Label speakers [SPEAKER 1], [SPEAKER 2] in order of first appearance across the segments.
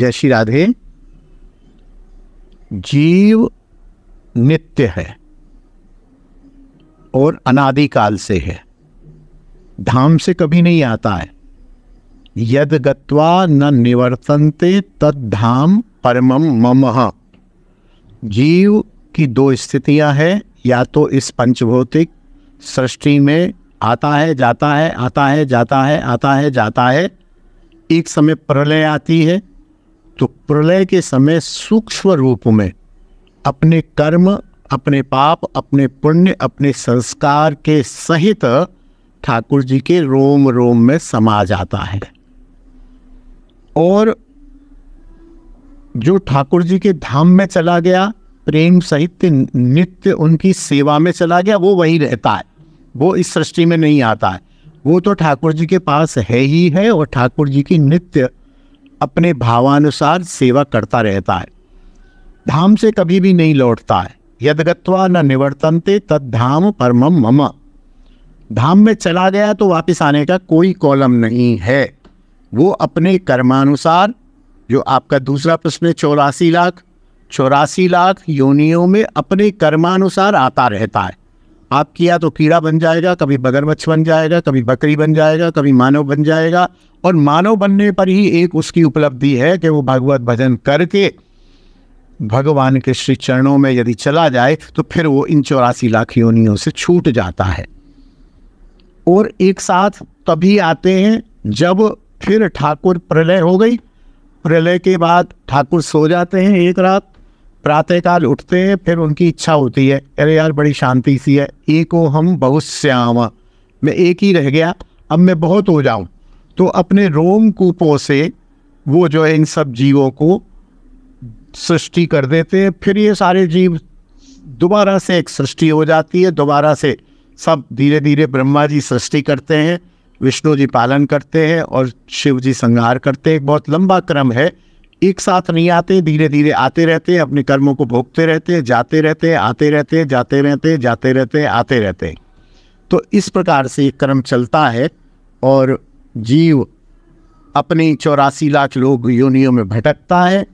[SPEAKER 1] जय श्री राधे जीव नित्य है और अनादिकाल से है धाम से कभी नहीं आता है यद गत्वा न निवर्तनते तद धाम परम मम जीव की दो स्थितियां हैं या तो इस पंचभौतिक सृष्टि में आता है जाता है आता है जाता है आता है जाता है एक समय प्रलय आती है तो प्रलय के समय सूक्ष्म रूप में अपने कर्म अपने पाप अपने पुण्य अपने संस्कार के सहित ठाकुर जी के रोम रोम में समा जाता है और जो ठाकुर जी के धाम में चला गया प्रेम सहित नित्य उनकी सेवा में चला गया वो वही रहता है वो इस सृष्टि में नहीं आता है वो तो ठाकुर जी के पास है ही है और ठाकुर जी की नित्य अपने भावानुसार सेवा करता रहता है धाम से कभी भी नहीं लौटता है यदगत्वा न निवर्तनते तद धाम परम मम धाम में चला गया तो वापस आने का कोई कॉलम नहीं है वो अपने कर्मानुसार जो आपका दूसरा प्रश्न है चौरासी लाख चौरासी लाख योनियों में अपने कर्मानुसार आता रहता है आप किया तो कीड़ा बन जाएगा कभी बगरमच्छ बन जाएगा कभी बकरी बन जाएगा कभी मानव बन जाएगा और मानव बनने पर ही एक उसकी उपलब्धि है कि वो भागवत भजन करके भगवान के श्री चरणों में यदि चला जाए तो फिर वो इन चौरासी लाख योनियों से छूट जाता है और एक साथ तभी आते हैं जब फिर ठाकुर प्रलय हो गई प्रलय के बाद ठाकुर सो जाते हैं एक रात प्रातःकाल उठते हैं फिर उनकी इच्छा होती है अरे यार बड़ी शांति सी है ओ हम बहुत श्यामा मैं एक ही रह गया अब मैं बहुत हो जाऊं तो अपने रोम कूपों से वो जो है इन सब जीवों को सृष्टि कर देते हैं फिर ये सारे जीव दोबारा से एक सृष्टि हो जाती है दोबारा से सब धीरे धीरे ब्रह्मा जी सृष्टि करते हैं विष्णु जी पालन करते हैं और शिव जी संहार करते हैं एक बहुत लंबा क्रम है एक साथ नहीं आते धीरे धीरे आते रहते हैं अपने कर्मों को भोगते रहते हैं जाते रहते हैं आते रहते हैं जाते रहते हैं जाते रहते हैं आते रहते हैं तो इस प्रकार से एक कर्म चलता है और जीव अपने चौरासी लाख लोग योनियों में भटकता है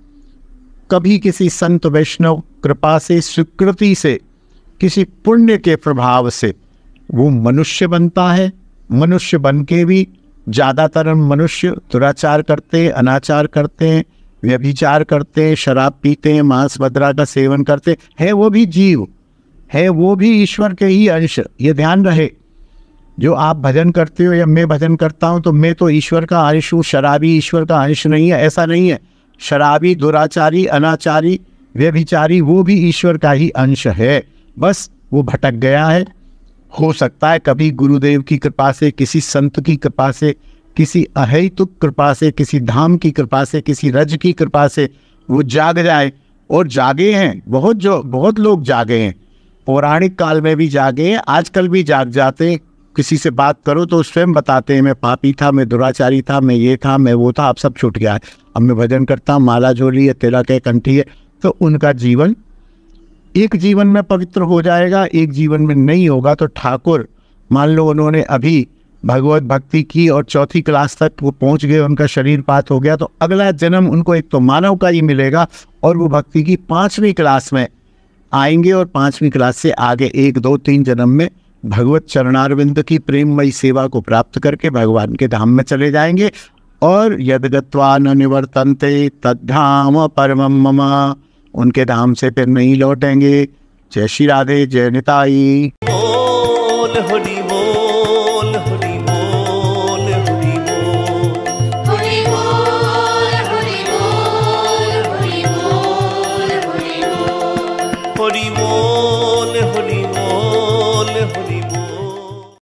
[SPEAKER 1] कभी किसी संत वैष्णव कृपा से स्वीकृति से किसी पुण्य के प्रभाव से वो मनुष्य बनता है मनुष्य बन के भी ज़्यादातर हम मनुष्य दुराचार करते अनाचार करते हैं व्यभिचार करते हैं शराब पीते मांस मदरा का सेवन करते है वो भी जीव है वो भी ईश्वर के ही अंश ये ध्यान रहे जो आप भजन करते हो या मैं भजन करता हूँ तो मैं तो ईश्वर का अंश हूँ शराबी ईश्वर का अंश नहीं है ऐसा नहीं है शराबी दुराचारी अनाचारी व्यभिचारी वो भी ईश्वर का ही अंश है बस वो भटक गया है हो सकता है कभी गुरुदेव की कृपा से किसी संत की कृपा से किसी अहैतुक कृपा से किसी धाम की कृपा से किसी रज की कृपा से वो जाग जाए और जागे हैं बहुत जो बहुत लोग जागे हैं पौराणिक काल में भी जागे हैं आजकल भी जाग जाते किसी से बात करो तो स्वयं बताते हैं मैं पापी था मैं दुराचारी था मैं ये था मैं वो था आप सब छूट गया है अब मैं भजन करता हूँ माला झोली है तिलक है कंठी है तो उनका जीवन एक जीवन में पवित्र हो जाएगा एक जीवन में नहीं होगा तो ठाकुर मान लो उन्होंने अभी भगवत भक्ति की और चौथी क्लास तक वो पहुंच गए उनका शरीर पात हो गया तो अगला जन्म उनको एक तो मानव का ही मिलेगा और वो भक्ति की पाँचवीं क्लास में आएंगे और पाँचवीं क्लास से आगे एक दो तीन जन्म में भगवत चरणारविंद की प्रेममयी सेवा को प्राप्त करके भगवान के धाम में चले जाएंगे और यदगत्वा न निवर्तनते तद्धाम परम मम उनके धाम से फिर नहीं लौटेंगे जय श्री राधे जय निताई